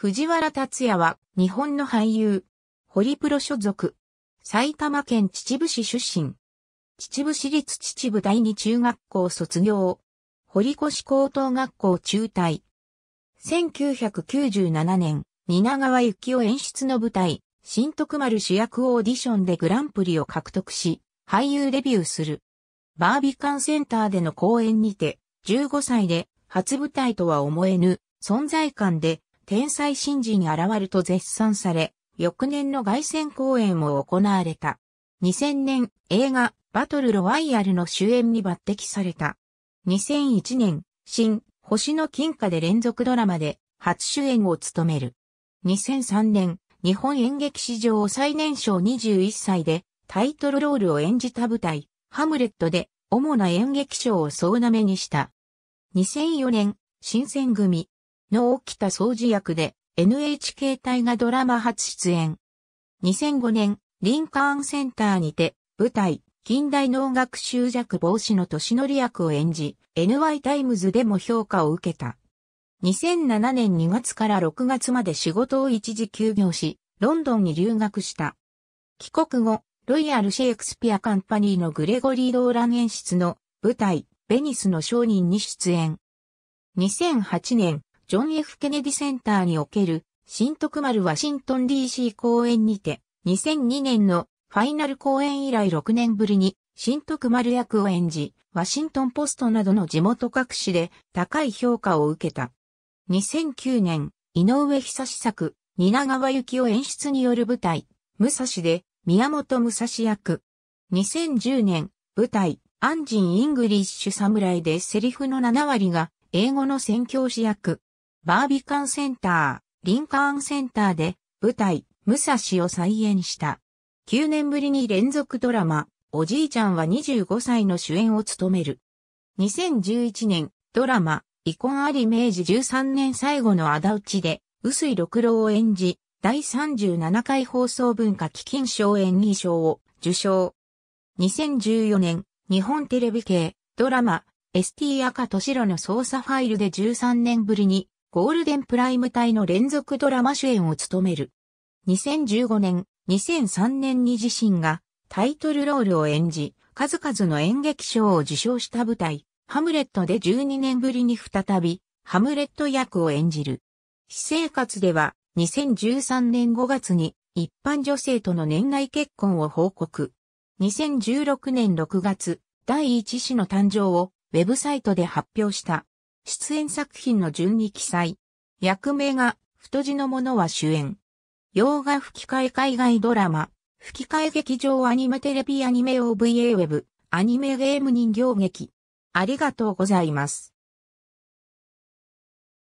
藤原達也は日本の俳優、ホリプロ所属、埼玉県秩父市出身、秩父市立秩父第二中学校卒業、堀越高等学校中退。1997年、蜷川幸雄演出の舞台、新徳丸主役オーディションでグランプリを獲得し、俳優デビューする。バービカンセンターでの公演にて、15歳で初舞台とは思えぬ存在感で天才新人現ると絶賛され、翌年の凱旋公演も行われた。2000年映画バトルロワイヤルの主演に抜擢された。2001年新星の金貨で連続ドラマで初主演を務める。2003年日本演劇史上最年少21歳でタイトルロールを演じた舞台ハムレットで主な演劇賞を総なめにした。2004年新選組の起きた掃除役で NHK 大河ドラマ初出演。2005年、リンカーンセンターにて舞台、近代能楽集弱防止の年り役を演じ、NY タイムズでも評価を受けた。2007年2月から6月まで仕事を一時休業し、ロンドンに留学した。帰国後、ロイヤル・シェイクスピア・カンパニーのグレゴリー・ローラン演出の舞台、ベニスの商人に出演。2008年、ジョン・ F・ ケネディセンターにおける、新徳丸ワシントン DC 公演にて、2002年のファイナル公演以来6年ぶりに、新徳丸役を演じ、ワシントンポストなどの地元各紙で高い評価を受けた。2009年、井上久志作、蜷川幸雄演出による舞台、武蔵で、宮本武蔵役。2010年、舞台、アンジン・イングリッシュ侍でセリフの7割が英語の宣教師役。バービカンセンター、リンカーンセンターで舞台、武蔵を再演した。9年ぶりに連続ドラマ、おじいちゃんは25歳の主演を務める。2011年、ドラマ、遺婚あり明治13年最後の仇討ちで、薄井六郎を演じ、第37回放送文化基金賞演技賞を受賞。2014年、日本テレビ系、ドラマ、ST 赤と白の捜査ファイルで13年ぶりにゴールデンプライム帯の連続ドラマ主演を務める。2015年、2003年に自身がタイトルロールを演じ、数々の演劇賞を受賞した舞台、ハムレットで12年ぶりに再び、ハムレット役を演じる。私生活では、2013年5月に一般女性との年内結婚を報告。2016年6月、第一子の誕生をウェブサイトで発表した。出演作品の順に記載。役名が、太字のものは主演。洋画吹き替え海外ドラマ、吹き替え劇場アニメテレビアニメ OVA ウェブ、アニメゲーム人形劇。ありがとうございます。